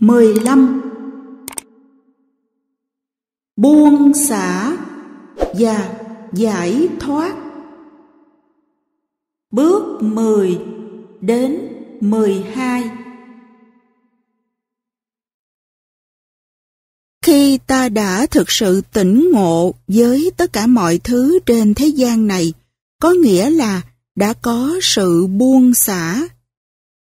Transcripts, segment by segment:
15 Buông xả và giải thoát Bước 10 đến 12 Khi ta đã thực sự tỉnh ngộ với tất cả mọi thứ trên thế gian này, có nghĩa là đã có sự buông xả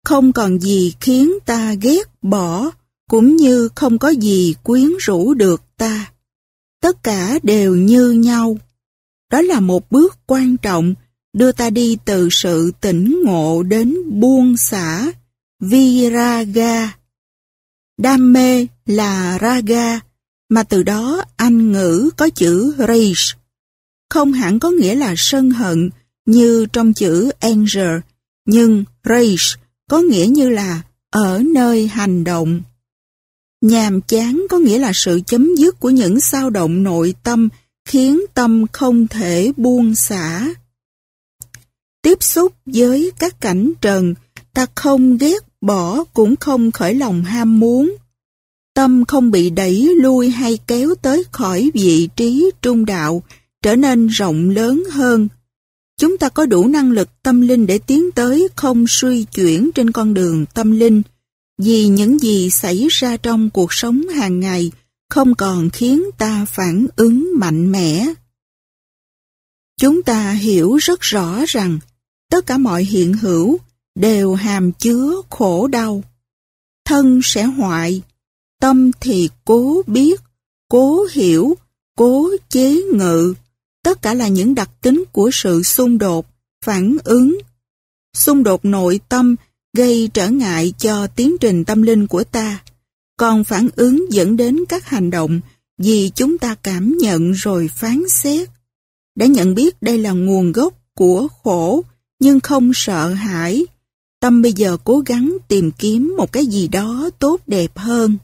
không còn gì khiến ta ghét bỏ, cũng như không có gì quyến rũ được ta. Tất cả đều như nhau. Đó là một bước quan trọng đưa ta đi từ sự tỉnh ngộ đến buông xả, viraga. Đam mê là raga, mà từ đó Anh ngữ có chữ rage. Không hẳn có nghĩa là sân hận như trong chữ anger, nhưng rage có nghĩa như là ở nơi hành động. Nhàm chán có nghĩa là sự chấm dứt của những sao động nội tâm khiến tâm không thể buông xả. Tiếp xúc với các cảnh trần, ta không ghét bỏ cũng không khởi lòng ham muốn. Tâm không bị đẩy lui hay kéo tới khỏi vị trí trung đạo, trở nên rộng lớn hơn, Chúng ta có đủ năng lực tâm linh để tiến tới không suy chuyển trên con đường tâm linh vì những gì xảy ra trong cuộc sống hàng ngày không còn khiến ta phản ứng mạnh mẽ. Chúng ta hiểu rất rõ rằng tất cả mọi hiện hữu đều hàm chứa khổ đau. Thân sẽ hoại, tâm thì cố biết, cố hiểu, cố chế ngự, Tất cả là những đặc tính của sự xung đột, phản ứng. Xung đột nội tâm gây trở ngại cho tiến trình tâm linh của ta, còn phản ứng dẫn đến các hành động vì chúng ta cảm nhận rồi phán xét. Đã nhận biết đây là nguồn gốc của khổ nhưng không sợ hãi. Tâm bây giờ cố gắng tìm kiếm một cái gì đó tốt đẹp hơn.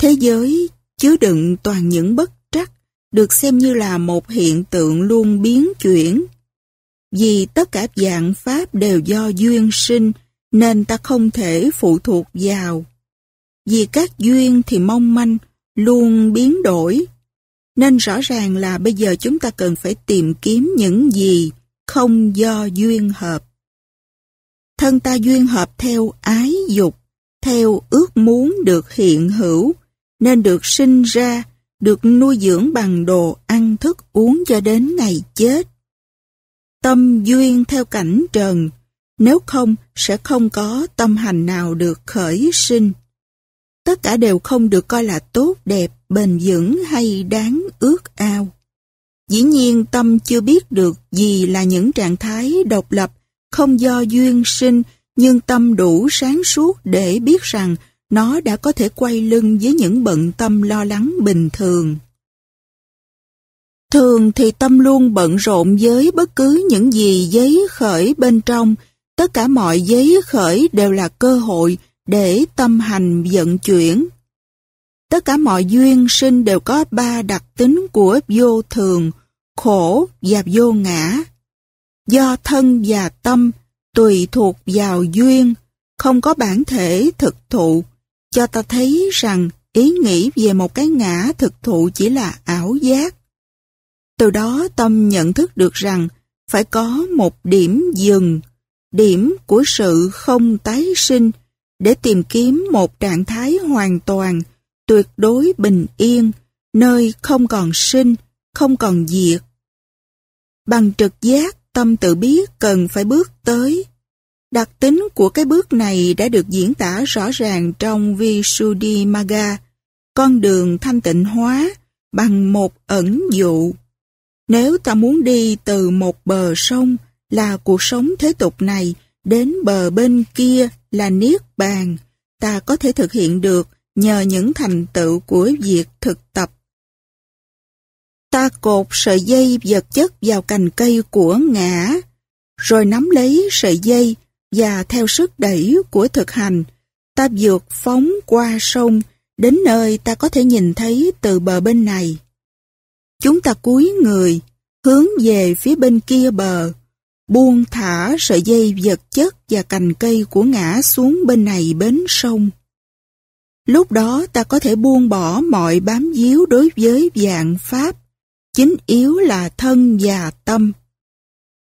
Thế giới chứa đựng toàn những bất được xem như là một hiện tượng luôn biến chuyển. Vì tất cả dạng pháp đều do duyên sinh, nên ta không thể phụ thuộc vào. Vì các duyên thì mong manh, luôn biến đổi. Nên rõ ràng là bây giờ chúng ta cần phải tìm kiếm những gì không do duyên hợp. Thân ta duyên hợp theo ái dục, theo ước muốn được hiện hữu, nên được sinh ra, được nuôi dưỡng bằng đồ ăn thức uống cho đến ngày chết. Tâm duyên theo cảnh trần, nếu không sẽ không có tâm hành nào được khởi sinh. Tất cả đều không được coi là tốt đẹp, bền vững hay đáng ước ao. Dĩ nhiên tâm chưa biết được gì là những trạng thái độc lập, không do duyên sinh, nhưng tâm đủ sáng suốt để biết rằng nó đã có thể quay lưng với những bận tâm lo lắng bình thường. Thường thì tâm luôn bận rộn với bất cứ những gì giấy khởi bên trong, tất cả mọi giấy khởi đều là cơ hội để tâm hành vận chuyển. Tất cả mọi duyên sinh đều có ba đặc tính của vô thường, khổ và vô ngã. Do thân và tâm tùy thuộc vào duyên, không có bản thể thực thụ cho ta thấy rằng ý nghĩ về một cái ngã thực thụ chỉ là ảo giác. Từ đó tâm nhận thức được rằng phải có một điểm dừng, điểm của sự không tái sinh để tìm kiếm một trạng thái hoàn toàn, tuyệt đối bình yên, nơi không còn sinh, không còn diệt. Bằng trực giác, tâm tự biết cần phải bước tới, Đặc tính của cái bước này đã được diễn tả rõ ràng trong Visuddhimagga, con đường thanh tịnh hóa bằng một ẩn dụ. Nếu ta muốn đi từ một bờ sông là cuộc sống thế tục này đến bờ bên kia là niết bàn, ta có thể thực hiện được nhờ những thành tựu của việc thực tập. Ta cột sợi dây vật chất vào cành cây của ngã, rồi nắm lấy sợi dây và theo sức đẩy của thực hành, ta vượt phóng qua sông đến nơi ta có thể nhìn thấy từ bờ bên này. Chúng ta cúi người, hướng về phía bên kia bờ, buông thả sợi dây vật chất và cành cây của ngã xuống bên này bến sông. Lúc đó ta có thể buông bỏ mọi bám díu đối với dạng pháp, chính yếu là thân và tâm.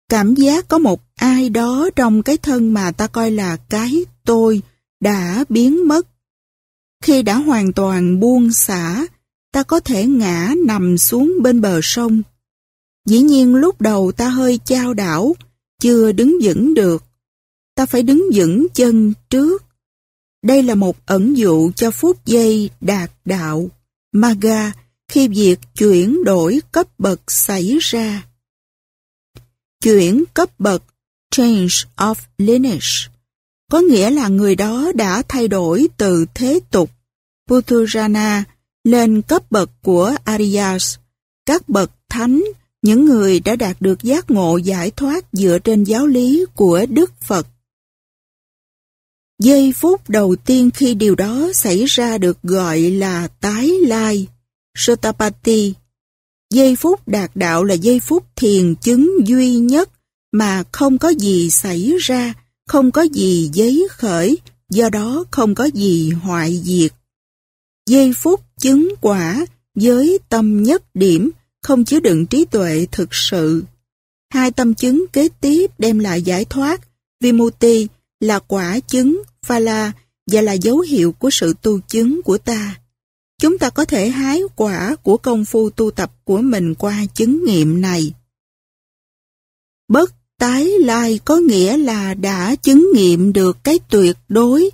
Cảm giác có một ai đó trong cái thân mà ta coi là cái tôi đã biến mất. Khi đã hoàn toàn buông xả, ta có thể ngã nằm xuống bên bờ sông. Dĩ nhiên lúc đầu ta hơi chao đảo, chưa đứng vững được. Ta phải đứng vững chân trước. Đây là một ẩn dụ cho phút giây đạt đạo, Maga, khi việc chuyển đổi cấp bậc xảy ra. Chuyển cấp bậc change of lineage, có nghĩa là người đó đã thay đổi từ thế tục Puturana lên cấp bậc của Aryas, các bậc thánh, những người đã đạt được giác ngộ giải thoát dựa trên giáo lý của Đức Phật. Giây phút đầu tiên khi điều đó xảy ra được gọi là tái lai, Sotapati. Giây phút đạt đạo là giây phút thiền chứng duy nhất mà không có gì xảy ra, không có gì giấy khởi, do đó không có gì hoại diệt. Giây phút chứng quả với tâm nhất điểm không chứa đựng trí tuệ thực sự. Hai tâm chứng kế tiếp đem lại giải thoát, Vimuti là quả chứng Phala và là dấu hiệu của sự tu chứng của ta. Chúng ta có thể hái quả của công phu tu tập của mình qua chứng nghiệm này. Bất Tái lai có nghĩa là đã chứng nghiệm được cái tuyệt đối,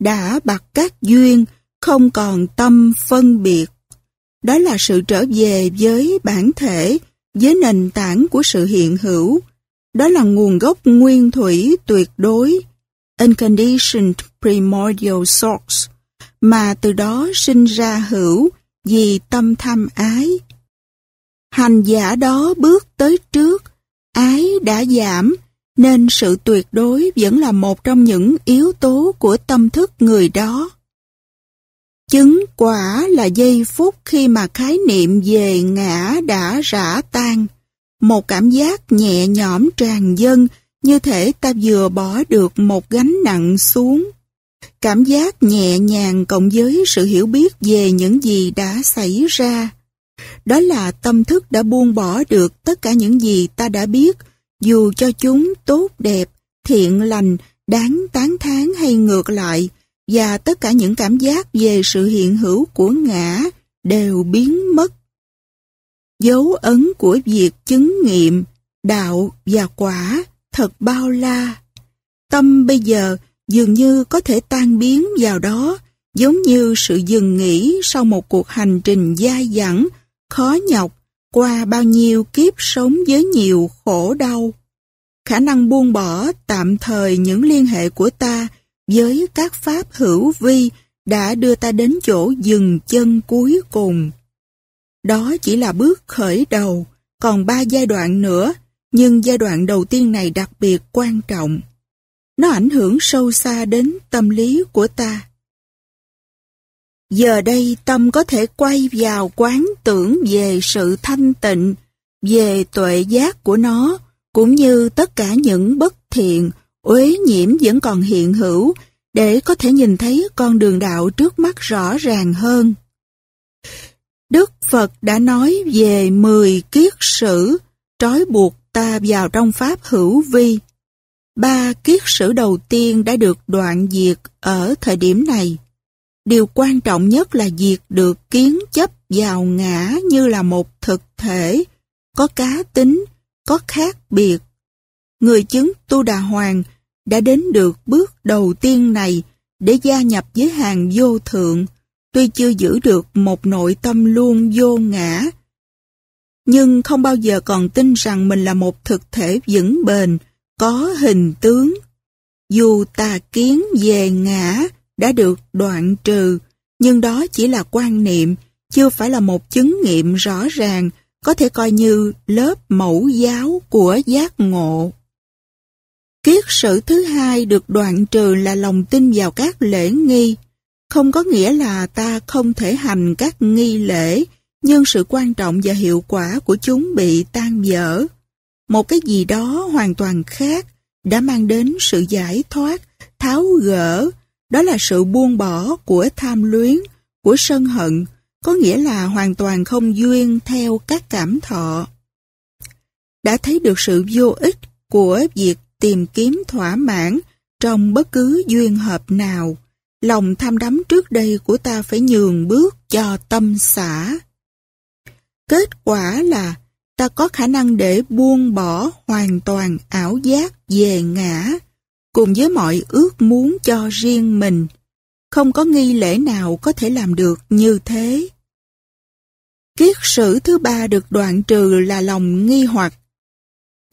đã bật các duyên, không còn tâm phân biệt. Đó là sự trở về với bản thể, với nền tảng của sự hiện hữu. Đó là nguồn gốc nguyên thủy tuyệt đối, unconditioned primordial source, mà từ đó sinh ra hữu vì tâm tham ái. Hành giả đó bước tới trước, Ái đã giảm, nên sự tuyệt đối vẫn là một trong những yếu tố của tâm thức người đó. Chứng quả là giây phút khi mà khái niệm về ngã đã rã tan, một cảm giác nhẹ nhõm tràn dân như thể ta vừa bỏ được một gánh nặng xuống. Cảm giác nhẹ nhàng cộng với sự hiểu biết về những gì đã xảy ra đó là tâm thức đã buông bỏ được tất cả những gì ta đã biết, dù cho chúng tốt đẹp, thiện lành, đáng tán thán hay ngược lại, và tất cả những cảm giác về sự hiện hữu của ngã đều biến mất. Dấu ấn của việc chứng nghiệm, đạo và quả thật bao la. Tâm bây giờ dường như có thể tan biến vào đó, giống như sự dừng nghỉ sau một cuộc hành trình dai dẳng khó nhọc, qua bao nhiêu kiếp sống với nhiều khổ đau. Khả năng buông bỏ tạm thời những liên hệ của ta với các pháp hữu vi đã đưa ta đến chỗ dừng chân cuối cùng. Đó chỉ là bước khởi đầu, còn ba giai đoạn nữa, nhưng giai đoạn đầu tiên này đặc biệt quan trọng. Nó ảnh hưởng sâu xa đến tâm lý của ta. Giờ đây tâm có thể quay vào quán tưởng về sự thanh tịnh, về tuệ giác của nó, cũng như tất cả những bất thiện, uế nhiễm vẫn còn hiện hữu, để có thể nhìn thấy con đường đạo trước mắt rõ ràng hơn. Đức Phật đã nói về 10 kiết sử trói buộc ta vào trong Pháp hữu vi. Ba kiết sử đầu tiên đã được đoạn diệt ở thời điểm này. Điều quan trọng nhất là việc được kiến chấp vào ngã như là một thực thể, có cá tính, có khác biệt. Người chứng Tu Đà Hoàng đã đến được bước đầu tiên này để gia nhập với hàng vô thượng, tuy chưa giữ được một nội tâm luôn vô ngã, nhưng không bao giờ còn tin rằng mình là một thực thể vững bền, có hình tướng. Dù tà kiến về ngã, đã được đoạn trừ, nhưng đó chỉ là quan niệm, chưa phải là một chứng nghiệm rõ ràng, có thể coi như lớp mẫu giáo của giác ngộ. Kiết sử thứ hai được đoạn trừ là lòng tin vào các lễ nghi. Không có nghĩa là ta không thể hành các nghi lễ, nhưng sự quan trọng và hiệu quả của chúng bị tan dở. Một cái gì đó hoàn toàn khác đã mang đến sự giải thoát, tháo gỡ, đó là sự buông bỏ của tham luyến, của sân hận, có nghĩa là hoàn toàn không duyên theo các cảm thọ. Đã thấy được sự vô ích của việc tìm kiếm thỏa mãn trong bất cứ duyên hợp nào, lòng tham đắm trước đây của ta phải nhường bước cho tâm xả. Kết quả là ta có khả năng để buông bỏ hoàn toàn ảo giác về ngã, cùng với mọi ước muốn cho riêng mình. Không có nghi lễ nào có thể làm được như thế. Kiết sử thứ ba được đoạn trừ là lòng nghi hoặc.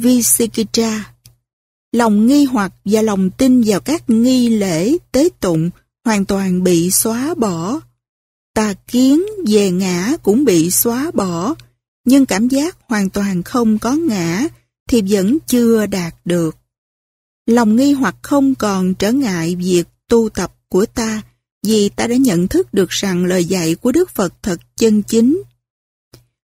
Visikitra Lòng nghi hoặc và lòng tin vào các nghi lễ tế tụng hoàn toàn bị xóa bỏ. Tà kiến về ngã cũng bị xóa bỏ, nhưng cảm giác hoàn toàn không có ngã thì vẫn chưa đạt được. Lòng nghi hoặc không còn trở ngại việc tu tập của ta vì ta đã nhận thức được rằng lời dạy của Đức Phật thật chân chính.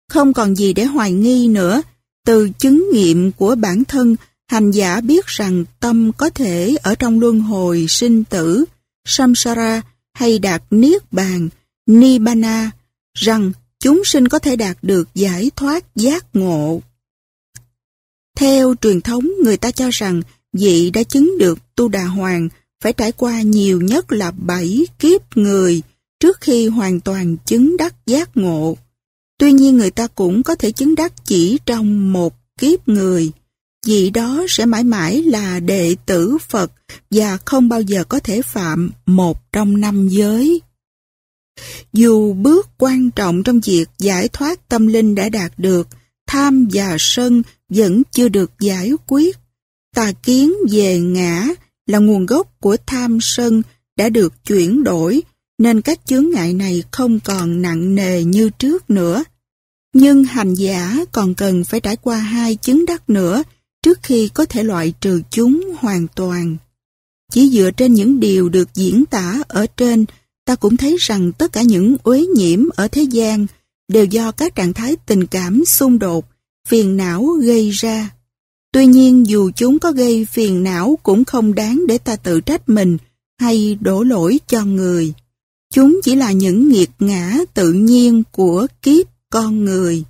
Không còn gì để hoài nghi nữa, từ chứng nghiệm của bản thân, hành giả biết rằng tâm có thể ở trong luân hồi sinh tử, samsara hay đạt niết bàn, nibbana, rằng chúng sinh có thể đạt được giải thoát giác ngộ. Theo truyền thống, người ta cho rằng Vị đã chứng được Tu Đà Hoàng phải trải qua nhiều nhất là bảy kiếp người trước khi hoàn toàn chứng đắc giác ngộ. Tuy nhiên người ta cũng có thể chứng đắc chỉ trong một kiếp người. Vị đó sẽ mãi mãi là đệ tử Phật và không bao giờ có thể phạm một trong năm giới. Dù bước quan trọng trong việc giải thoát tâm linh đã đạt được, tham và sân vẫn chưa được giải quyết Tà kiến về ngã là nguồn gốc của tham sân đã được chuyển đổi nên các chướng ngại này không còn nặng nề như trước nữa. Nhưng hành giả còn cần phải trải qua hai chứng đắc nữa trước khi có thể loại trừ chúng hoàn toàn. Chỉ dựa trên những điều được diễn tả ở trên, ta cũng thấy rằng tất cả những uế nhiễm ở thế gian đều do các trạng thái tình cảm xung đột, phiền não gây ra. Tuy nhiên dù chúng có gây phiền não cũng không đáng để ta tự trách mình hay đổ lỗi cho người. Chúng chỉ là những nghiệt ngã tự nhiên của kiếp con người.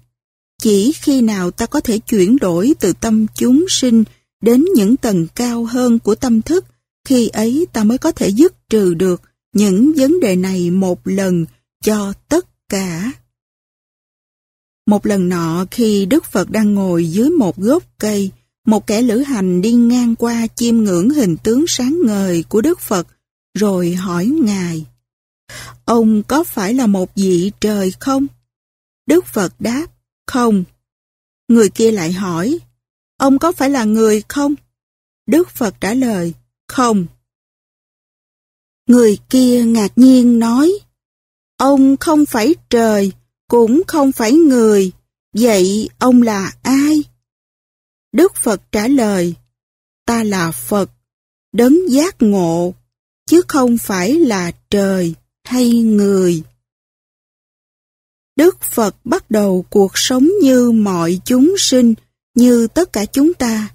Chỉ khi nào ta có thể chuyển đổi từ tâm chúng sinh đến những tầng cao hơn của tâm thức, khi ấy ta mới có thể dứt trừ được những vấn đề này một lần cho tất cả. Một lần nọ khi Đức Phật đang ngồi dưới một gốc cây, một kẻ lữ hành đi ngang qua chiêm ngưỡng hình tướng sáng ngời của Đức Phật, rồi hỏi Ngài, Ông có phải là một vị trời không? Đức Phật đáp, không. Người kia lại hỏi, ông có phải là người không? Đức Phật trả lời, không. Người kia ngạc nhiên nói, ông không phải trời, cũng không phải người, vậy ông là ai? Đức Phật trả lời, ta là Phật, đấng giác ngộ, chứ không phải là trời hay người. Đức Phật bắt đầu cuộc sống như mọi chúng sinh, như tất cả chúng ta.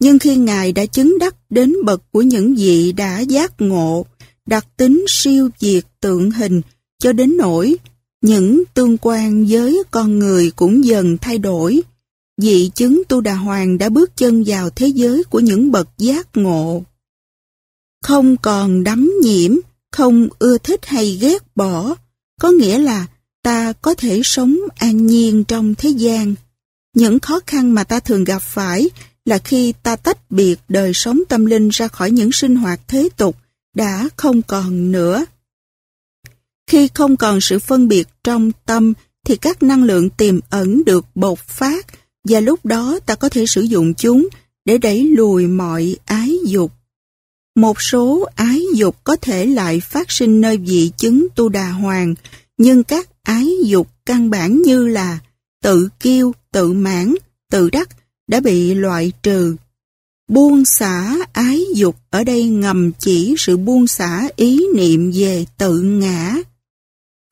Nhưng khi Ngài đã chứng đắc đến bậc của những vị đã giác ngộ, đặc tính siêu diệt tượng hình cho đến nỗi những tương quan với con người cũng dần thay đổi, Dị chứng Tu Đà Hoàng đã bước chân vào thế giới của những bậc giác ngộ. Không còn đắm nhiễm, không ưa thích hay ghét bỏ, có nghĩa là ta có thể sống an nhiên trong thế gian. Những khó khăn mà ta thường gặp phải là khi ta tách biệt đời sống tâm linh ra khỏi những sinh hoạt thế tục đã không còn nữa. Khi không còn sự phân biệt trong tâm thì các năng lượng tiềm ẩn được bộc phát và lúc đó ta có thể sử dụng chúng để đẩy lùi mọi ái dục. Một số ái dục có thể lại phát sinh nơi vị chứng tu đà hoàng, nhưng các ái dục căn bản như là tự kiêu, tự mãn, tự đắc đã bị loại trừ. Buông xả ái dục ở đây ngầm chỉ sự buông xả ý niệm về tự ngã.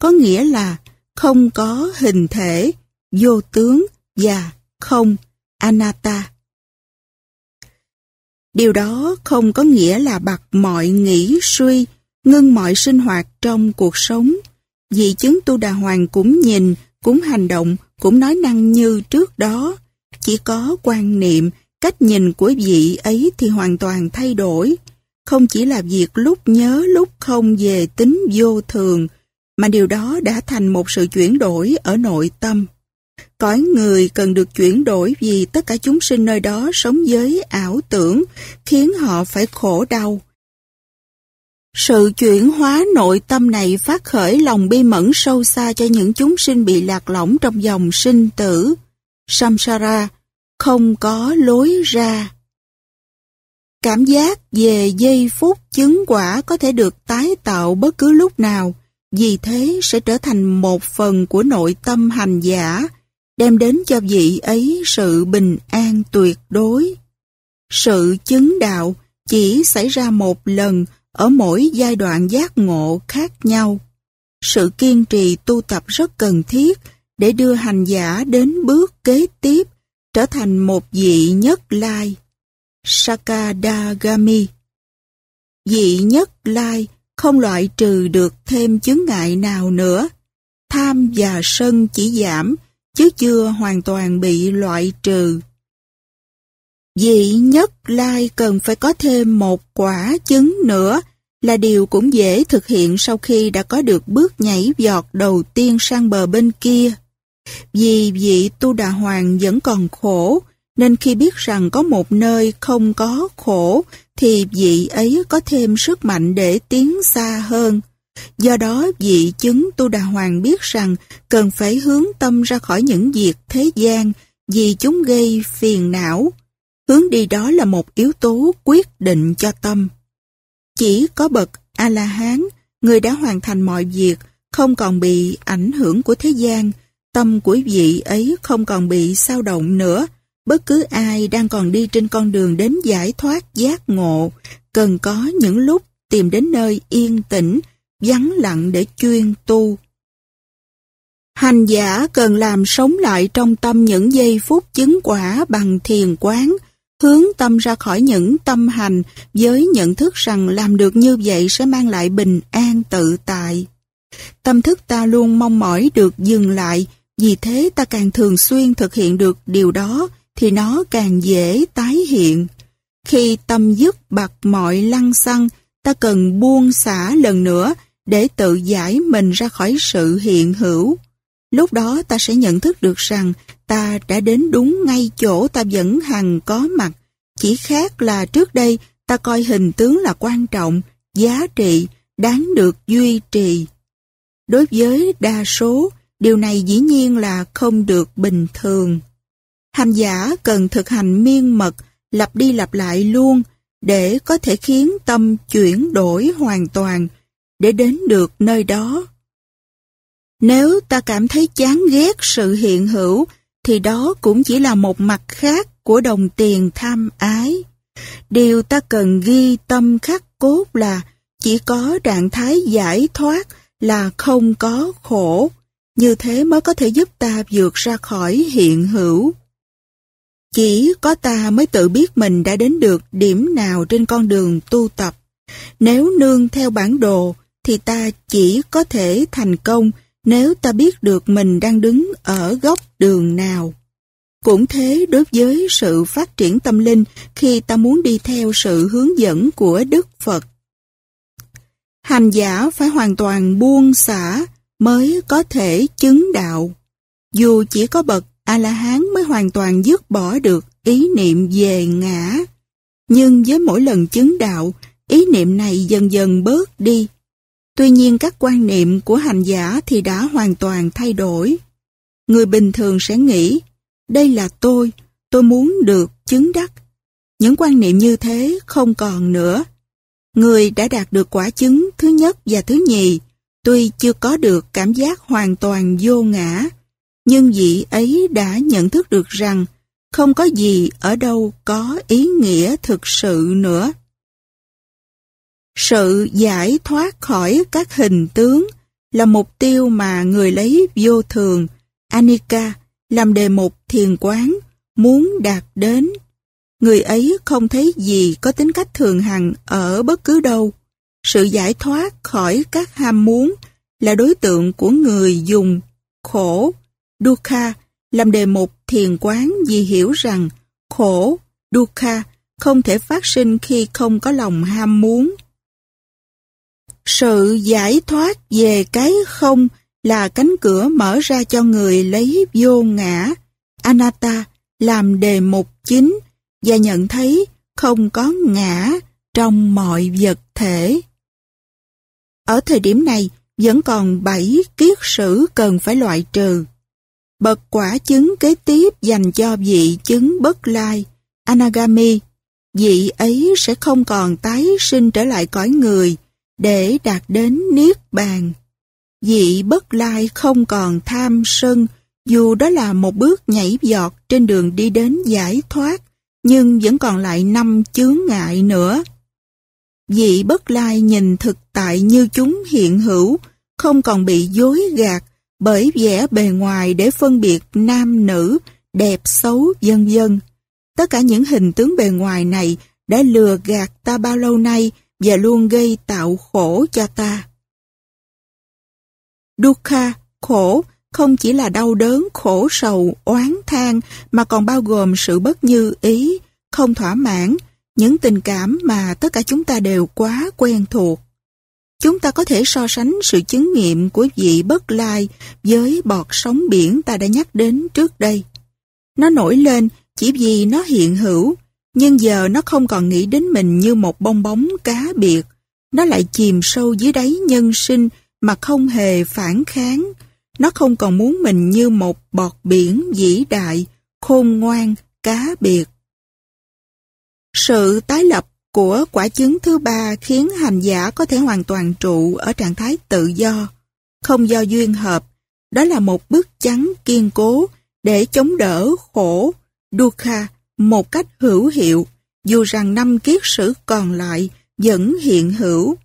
Có nghĩa là không có hình thể, vô tướng và không anatta. Điều đó không có nghĩa là bật mọi nghĩ suy, ngưng mọi sinh hoạt trong cuộc sống. Vì chứng tu đà hoàng cũng nhìn, cũng hành động, cũng nói năng như trước đó. Chỉ có quan niệm, cách nhìn của vị ấy thì hoàn toàn thay đổi. Không chỉ là việc lúc nhớ lúc không về tính vô thường, mà điều đó đã thành một sự chuyển đổi ở nội tâm. Cõi người cần được chuyển đổi vì tất cả chúng sinh nơi đó sống với ảo tưởng, khiến họ phải khổ đau. Sự chuyển hóa nội tâm này phát khởi lòng bi mẫn sâu xa cho những chúng sinh bị lạc lõng trong dòng sinh tử. Samsara không có lối ra. Cảm giác về giây phút chứng quả có thể được tái tạo bất cứ lúc nào, vì thế sẽ trở thành một phần của nội tâm hành giả đem đến cho vị ấy sự bình an tuyệt đối. Sự chứng đạo chỉ xảy ra một lần ở mỗi giai đoạn giác ngộ khác nhau. Sự kiên trì tu tập rất cần thiết để đưa hành giả đến bước kế tiếp trở thành một vị nhất lai. Sakadagami Vị nhất lai không loại trừ được thêm chứng ngại nào nữa. Tham và sân chỉ giảm chứ chưa hoàn toàn bị loại trừ. Dị nhất lai cần phải có thêm một quả trứng nữa là điều cũng dễ thực hiện sau khi đã có được bước nhảy giọt đầu tiên sang bờ bên kia. Vì vị Tu Đà Hoàng vẫn còn khổ, nên khi biết rằng có một nơi không có khổ thì vị ấy có thêm sức mạnh để tiến xa hơn. Do đó, vị chứng Tu Đà Hoàng biết rằng cần phải hướng tâm ra khỏi những việc thế gian vì chúng gây phiền não. Hướng đi đó là một yếu tố quyết định cho tâm. Chỉ có bậc A-la-hán, người đã hoàn thành mọi việc, không còn bị ảnh hưởng của thế gian, tâm của vị ấy không còn bị sao động nữa. Bất cứ ai đang còn đi trên con đường đến giải thoát giác ngộ, cần có những lúc tìm đến nơi yên tĩnh, vắng lặng để chuyên tu. Hành giả cần làm sống lại trong tâm những giây phút chứng quả bằng thiền quán, hướng tâm ra khỏi những tâm hành với nhận thức rằng làm được như vậy sẽ mang lại bình an tự tại. Tâm thức ta luôn mong mỏi được dừng lại, vì thế ta càng thường xuyên thực hiện được điều đó thì nó càng dễ tái hiện. Khi tâm dứt bặt mọi lăng xăng, ta cần buông xả lần nữa để tự giải mình ra khỏi sự hiện hữu. Lúc đó ta sẽ nhận thức được rằng ta đã đến đúng ngay chỗ ta vẫn hằng có mặt. Chỉ khác là trước đây ta coi hình tướng là quan trọng, giá trị, đáng được duy trì. Đối với đa số, điều này dĩ nhiên là không được bình thường. Hành giả cần thực hành miên mật, lặp đi lặp lại luôn để có thể khiến tâm chuyển đổi hoàn toàn, để đến được nơi đó. Nếu ta cảm thấy chán ghét sự hiện hữu, thì đó cũng chỉ là một mặt khác của đồng tiền tham ái. Điều ta cần ghi tâm khắc cốt là chỉ có trạng thái giải thoát là không có khổ, như thế mới có thể giúp ta vượt ra khỏi hiện hữu. Chỉ có ta mới tự biết mình đã đến được điểm nào trên con đường tu tập. Nếu nương theo bản đồ, thì ta chỉ có thể thành công nếu ta biết được mình đang đứng ở góc đường nào. Cũng thế đối với sự phát triển tâm linh khi ta muốn đi theo sự hướng dẫn của Đức Phật. Hành giả phải hoàn toàn buông xả mới có thể chứng đạo. Dù chỉ có bậc A-la-hán mới hoàn toàn dứt bỏ được ý niệm về ngã. Nhưng với mỗi lần chứng đạo, ý niệm này dần dần bớt đi. Tuy nhiên các quan niệm của hành giả thì đã hoàn toàn thay đổi. Người bình thường sẽ nghĩ, đây là tôi, tôi muốn được chứng đắc. Những quan niệm như thế không còn nữa. Người đã đạt được quả chứng thứ nhất và thứ nhì, tuy chưa có được cảm giác hoàn toàn vô ngã, nhưng vị ấy đã nhận thức được rằng không có gì ở đâu có ý nghĩa thực sự nữa. Sự giải thoát khỏi các hình tướng là mục tiêu mà người lấy vô thường, Anika, làm đề mục thiền quán, muốn đạt đến. Người ấy không thấy gì có tính cách thường hằng ở bất cứ đâu. Sự giải thoát khỏi các ham muốn là đối tượng của người dùng khổ, dukkha, làm đề mục thiền quán vì hiểu rằng khổ, dukkha không thể phát sinh khi không có lòng ham muốn. Sự giải thoát về cái không là cánh cửa mở ra cho người lấy vô ngã, anatta làm đề mục chính và nhận thấy không có ngã trong mọi vật thể. Ở thời điểm này, vẫn còn bảy kiết sử cần phải loại trừ. Bậc quả chứng kế tiếp dành cho vị chứng bất lai, Anagami, vị ấy sẽ không còn tái sinh trở lại cõi người, để đạt đến niết bàn. Dị bất lai không còn tham sân, dù đó là một bước nhảy giọt trên đường đi đến giải thoát, nhưng vẫn còn lại năm chướng ngại nữa. Dị bất lai nhìn thực tại như chúng hiện hữu, không còn bị dối gạt bởi vẻ bề ngoài để phân biệt nam nữ, đẹp xấu vân vân. Tất cả những hình tướng bề ngoài này đã lừa gạt ta bao lâu nay và luôn gây tạo khổ cho ta. Dukkha, khổ, không chỉ là đau đớn, khổ sầu, oán than mà còn bao gồm sự bất như ý, không thỏa mãn, những tình cảm mà tất cả chúng ta đều quá quen thuộc. Chúng ta có thể so sánh sự chứng nghiệm của vị bất lai với bọt sóng biển ta đã nhắc đến trước đây. Nó nổi lên chỉ vì nó hiện hữu, nhưng giờ nó không còn nghĩ đến mình như một bong bóng cá biệt. Nó lại chìm sâu dưới đáy nhân sinh mà không hề phản kháng. Nó không còn muốn mình như một bọt biển vĩ đại, khôn ngoan, cá biệt. Sự tái lập của quả trứng thứ ba khiến hành giả có thể hoàn toàn trụ ở trạng thái tự do, không do duyên hợp. Đó là một bước chắn kiên cố để chống đỡ khổ, dukkha, một cách hữu hiệu, dù rằng năm kiết sử còn lại vẫn hiện hữu.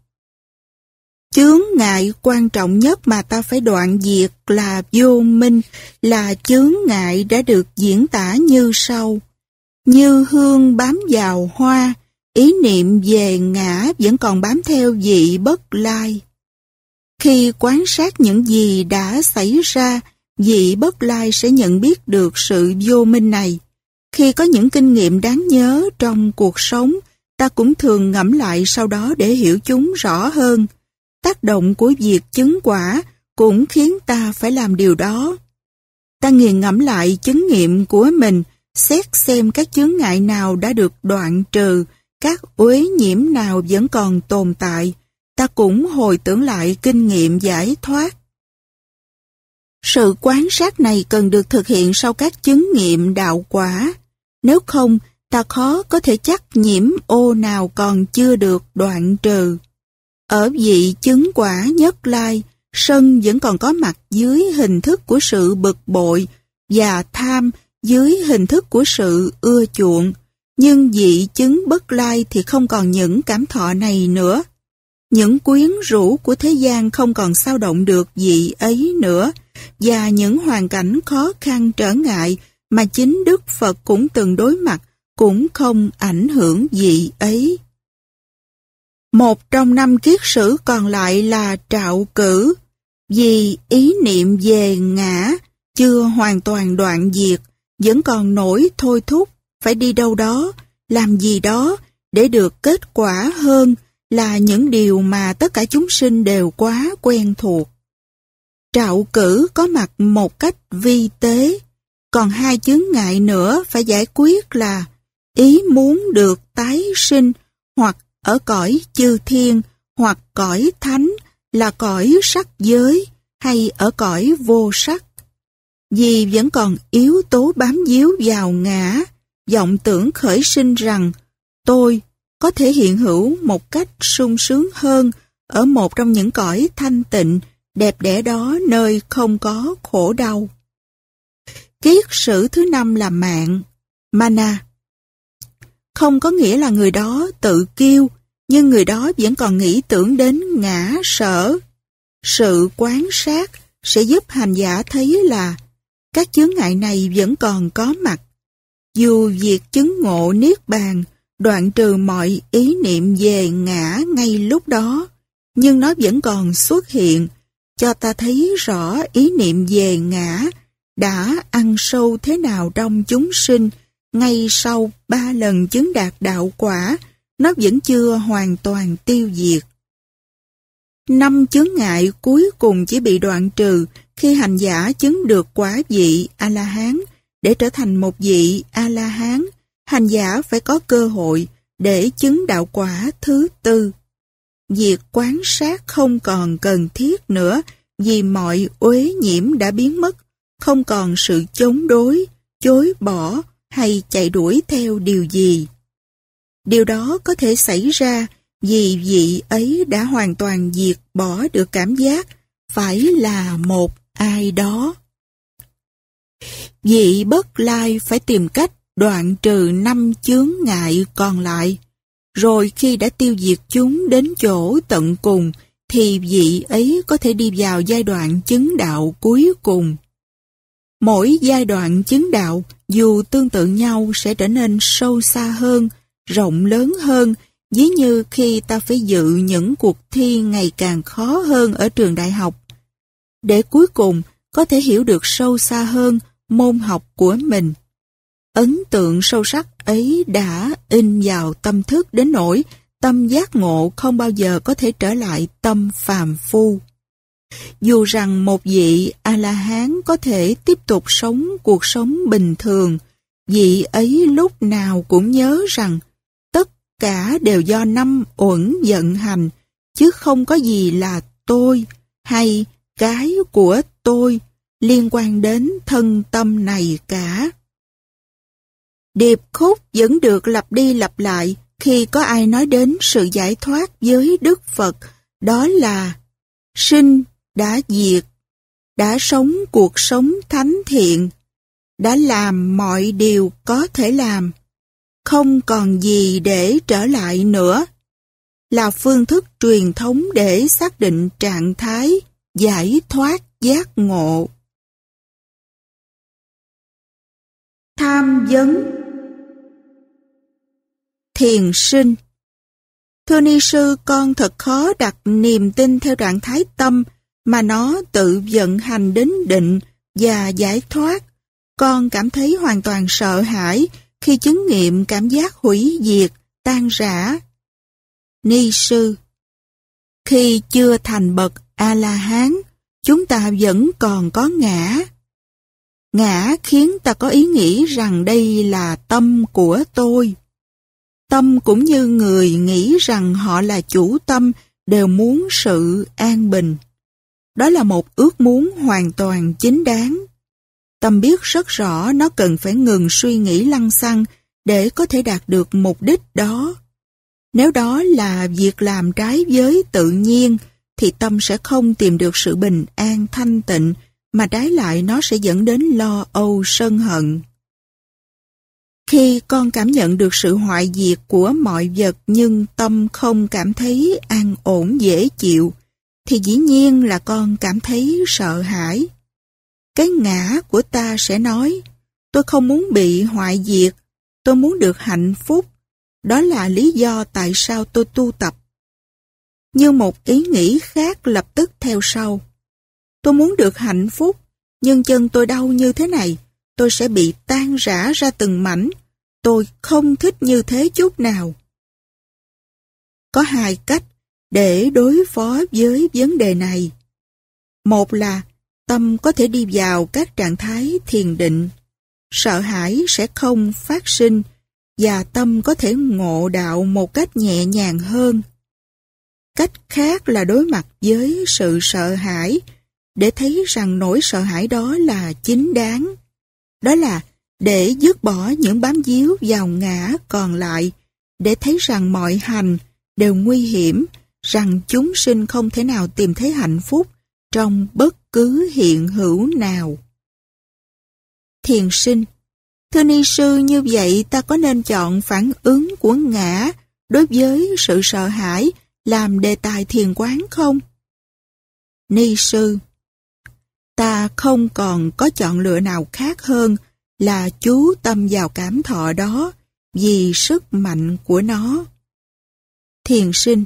Chướng ngại quan trọng nhất mà ta phải đoạn diệt là vô minh, là chướng ngại đã được diễn tả như sau. Như hương bám vào hoa, ý niệm về ngã vẫn còn bám theo vị bất lai. Khi quan sát những gì đã xảy ra, vị bất lai sẽ nhận biết được sự vô minh này. Khi có những kinh nghiệm đáng nhớ trong cuộc sống, ta cũng thường ngẫm lại sau đó để hiểu chúng rõ hơn. Tác động của việc chứng quả cũng khiến ta phải làm điều đó. Ta nghiền ngẫm lại chứng nghiệm của mình, xét xem các chướng ngại nào đã được đoạn trừ, các uế nhiễm nào vẫn còn tồn tại. Ta cũng hồi tưởng lại kinh nghiệm giải thoát. Sự quan sát này cần được thực hiện sau các chứng nghiệm đạo quả. Nếu không, ta khó có thể chắc nhiễm ô nào còn chưa được đoạn trừ. Ở vị chứng quả nhất lai, sân vẫn còn có mặt dưới hình thức của sự bực bội và tham dưới hình thức của sự ưa chuộng, nhưng vị chứng bất lai thì không còn những cảm thọ này nữa. Những quyến rũ của thế gian không còn sao động được vị ấy nữa, và những hoàn cảnh khó khăn trở ngại mà chính Đức Phật cũng từng đối mặt cũng không ảnh hưởng gì ấy. Một trong năm kiết sử còn lại là trạo cử, vì ý niệm về ngã chưa hoàn toàn đoạn diệt, vẫn còn nổi thôi thúc phải đi đâu đó, làm gì đó để được kết quả hơn là những điều mà tất cả chúng sinh đều quá quen thuộc. Trạo cử có mặt một cách vi tế, còn hai chứng ngại nữa phải giải quyết là ý muốn được tái sinh hoặc ở cõi chư thiên hoặc cõi thánh là cõi sắc giới hay ở cõi vô sắc. Vì vẫn còn yếu tố bám díu vào ngã, vọng tưởng khởi sinh rằng tôi có thể hiện hữu một cách sung sướng hơn ở một trong những cõi thanh tịnh đẹp đẽ đó nơi không có khổ đau. Kiết sử thứ năm là mạng, mana. Không có nghĩa là người đó tự kêu nhưng người đó vẫn còn nghĩ tưởng đến ngã sở. Sự quán sát sẽ giúp hành giả thấy là các chướng ngại này vẫn còn có mặt. Dù việc chứng ngộ niết bàn, đoạn trừ mọi ý niệm về ngã ngay lúc đó, nhưng nó vẫn còn xuất hiện, cho ta thấy rõ ý niệm về ngã đã ăn sâu thế nào trong chúng sinh, ngay sau ba lần chứng đạt đạo quả, nó vẫn chưa hoàn toàn tiêu diệt. Năm chướng ngại cuối cùng chỉ bị đoạn trừ khi hành giả chứng được quả vị A-la-hán. Để trở thành một vị A-la-hán, hành giả phải có cơ hội để chứng đạo quả thứ tư. Việc quán sát không còn cần thiết nữa vì mọi uế nhiễm đã biến mất không còn sự chống đối, chối bỏ hay chạy đuổi theo điều gì. Điều đó có thể xảy ra vì vị ấy đã hoàn toàn diệt bỏ được cảm giác phải là một ai đó. Vị bất lai phải tìm cách đoạn trừ năm chướng ngại còn lại, rồi khi đã tiêu diệt chúng đến chỗ tận cùng thì vị ấy có thể đi vào giai đoạn chứng đạo cuối cùng. Mỗi giai đoạn chứng đạo dù tương tự nhau sẽ trở nên sâu xa hơn, rộng lớn hơn, dí như khi ta phải dự những cuộc thi ngày càng khó hơn ở trường đại học. Để cuối cùng có thể hiểu được sâu xa hơn môn học của mình. Ấn tượng sâu sắc ấy đã in vào tâm thức đến nỗi tâm giác ngộ không bao giờ có thể trở lại tâm phàm phu. Dù rằng một vị A-la-hán có thể tiếp tục sống cuộc sống bình thường, vị ấy lúc nào cũng nhớ rằng tất cả đều do năm uẩn giận hành, chứ không có gì là tôi hay cái của tôi liên quan đến thân tâm này cả. Điệp khúc vẫn được lặp đi lặp lại khi có ai nói đến sự giải thoát với Đức Phật, đó là sinh đã diệt, đã sống cuộc sống thánh thiện, đã làm mọi điều có thể làm, không còn gì để trở lại nữa, là phương thức truyền thống để xác định trạng thái giải thoát giác ngộ. Tham vấn Thiền sinh Thưa Ni Sư, con thật khó đặt niềm tin theo trạng thái tâm mà nó tự vận hành đến định và giải thoát. Con cảm thấy hoàn toàn sợ hãi khi chứng nghiệm cảm giác hủy diệt, tan rã. Ni sư Khi chưa thành bậc A-la-hán, chúng ta vẫn còn có ngã. Ngã khiến ta có ý nghĩ rằng đây là tâm của tôi. Tâm cũng như người nghĩ rằng họ là chủ tâm đều muốn sự an bình. Đó là một ước muốn hoàn toàn chính đáng. Tâm biết rất rõ nó cần phải ngừng suy nghĩ lăng xăng để có thể đạt được mục đích đó. Nếu đó là việc làm trái với tự nhiên, thì tâm sẽ không tìm được sự bình an thanh tịnh, mà trái lại nó sẽ dẫn đến lo âu sân hận. Khi con cảm nhận được sự hoại diệt của mọi vật nhưng tâm không cảm thấy an ổn dễ chịu, thì dĩ nhiên là con cảm thấy sợ hãi. Cái ngã của ta sẽ nói, tôi không muốn bị hoại diệt, tôi muốn được hạnh phúc. Đó là lý do tại sao tôi tu tập. Như một ý nghĩ khác lập tức theo sau. Tôi muốn được hạnh phúc, nhưng chân tôi đau như thế này, tôi sẽ bị tan rã ra từng mảnh. Tôi không thích như thế chút nào. Có hai cách để đối phó với vấn đề này. Một là tâm có thể đi vào các trạng thái thiền định, sợ hãi sẽ không phát sinh và tâm có thể ngộ đạo một cách nhẹ nhàng hơn. Cách khác là đối mặt với sự sợ hãi để thấy rằng nỗi sợ hãi đó là chính đáng. Đó là để dứt bỏ những bám díu vào ngã còn lại, để thấy rằng mọi hành đều nguy hiểm rằng chúng sinh không thể nào tìm thấy hạnh phúc trong bất cứ hiện hữu nào. Thiền sinh Thưa ni sư như vậy ta có nên chọn phản ứng của ngã đối với sự sợ hãi làm đề tài thiền quán không? Ni sư Ta không còn có chọn lựa nào khác hơn là chú tâm vào cảm thọ đó vì sức mạnh của nó. Thiền sinh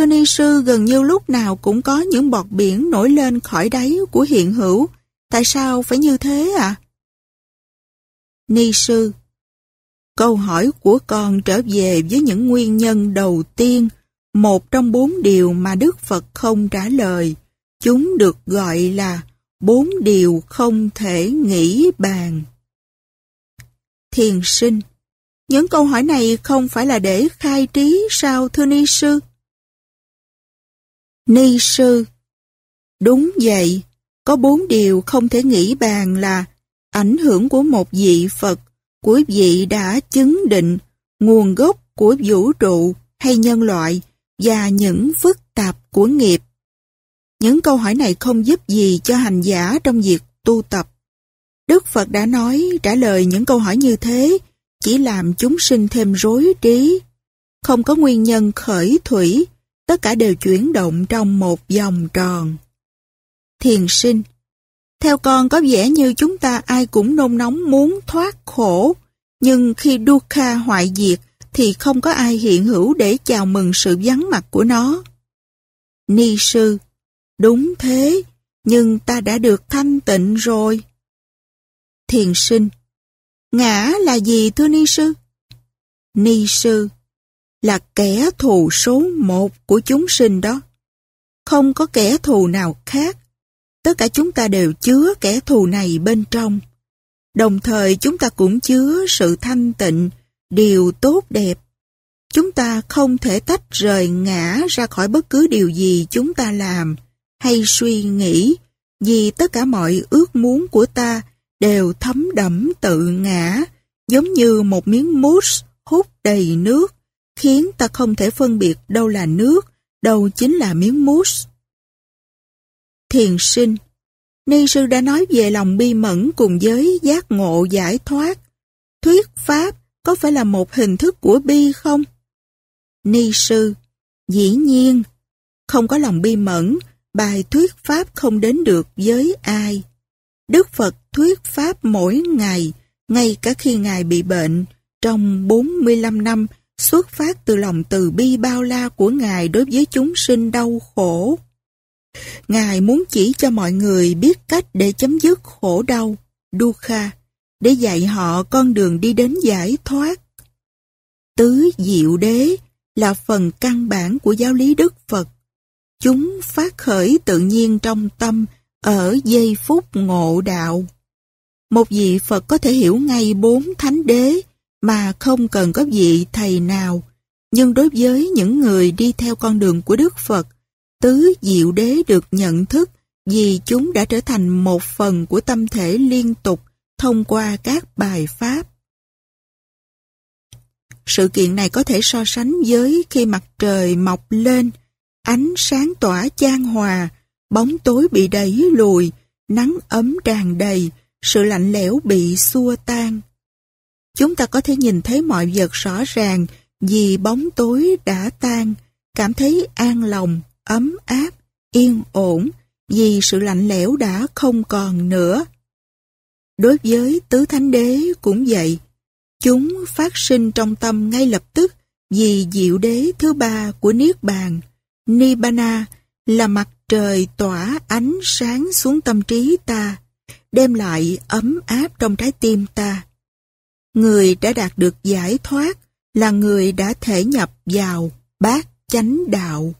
Thưa ni sư gần như lúc nào cũng có những bọt biển nổi lên khỏi đáy của hiện hữu. Tại sao phải như thế ạ? À? Ni sư Câu hỏi của con trở về với những nguyên nhân đầu tiên, một trong bốn điều mà Đức Phật không trả lời. Chúng được gọi là bốn điều không thể nghĩ bàn. Thiền sinh Những câu hỏi này không phải là để khai trí sao thưa ni sư? Ni sư Đúng vậy, có bốn điều không thể nghĩ bàn là ảnh hưởng của một vị Phật, của vị đã chứng định nguồn gốc của vũ trụ hay nhân loại và những phức tạp của nghiệp. Những câu hỏi này không giúp gì cho hành giả trong việc tu tập. Đức Phật đã nói trả lời những câu hỏi như thế chỉ làm chúng sinh thêm rối trí. Không có nguyên nhân khởi thủy tất cả đều chuyển động trong một vòng tròn. Thiền sinh Theo con có vẻ như chúng ta ai cũng nôn nóng muốn thoát khổ, nhưng khi Dukkha hoại diệt thì không có ai hiện hữu để chào mừng sự vắng mặt của nó. Ni sư Đúng thế, nhưng ta đã được thanh tịnh rồi. Thiền sinh Ngã là gì thưa Ni sư? Ni sư là kẻ thù số một của chúng sinh đó. Không có kẻ thù nào khác. Tất cả chúng ta đều chứa kẻ thù này bên trong. Đồng thời chúng ta cũng chứa sự thanh tịnh, điều tốt đẹp. Chúng ta không thể tách rời ngã ra khỏi bất cứ điều gì chúng ta làm hay suy nghĩ vì tất cả mọi ước muốn của ta đều thấm đẫm tự ngã giống như một miếng mousse hút đầy nước khiến ta không thể phân biệt đâu là nước, đâu chính là miếng mousse. Thiền sinh Ni sư đã nói về lòng bi mẫn cùng với giác ngộ giải thoát. Thuyết pháp có phải là một hình thức của bi không? Ni sư Dĩ nhiên, không có lòng bi mẫn, bài thuyết pháp không đến được với ai. Đức Phật thuyết pháp mỗi ngày, ngay cả khi Ngài bị bệnh, trong 45 năm xuất phát từ lòng từ bi bao la của Ngài đối với chúng sinh đau khổ. Ngài muốn chỉ cho mọi người biết cách để chấm dứt khổ đau, Dukha, để dạy họ con đường đi đến giải thoát. Tứ diệu đế là phần căn bản của giáo lý Đức Phật. Chúng phát khởi tự nhiên trong tâm ở giây phút ngộ đạo. Một vị Phật có thể hiểu ngay bốn thánh đế mà không cần có vị thầy nào. Nhưng đối với những người đi theo con đường của Đức Phật, tứ diệu đế được nhận thức vì chúng đã trở thành một phần của tâm thể liên tục thông qua các bài pháp. Sự kiện này có thể so sánh với khi mặt trời mọc lên, ánh sáng tỏa chan hòa, bóng tối bị đẩy lùi, nắng ấm tràn đầy, sự lạnh lẽo bị xua tan. Chúng ta có thể nhìn thấy mọi vật rõ ràng vì bóng tối đã tan, cảm thấy an lòng, ấm áp, yên ổn vì sự lạnh lẽo đã không còn nữa. Đối với Tứ Thánh Đế cũng vậy, chúng phát sinh trong tâm ngay lập tức vì diệu đế thứ ba của Niết Bàn, Nibbana là mặt trời tỏa ánh sáng xuống tâm trí ta, đem lại ấm áp trong trái tim ta người đã đạt được giải thoát là người đã thể nhập vào bát chánh đạo.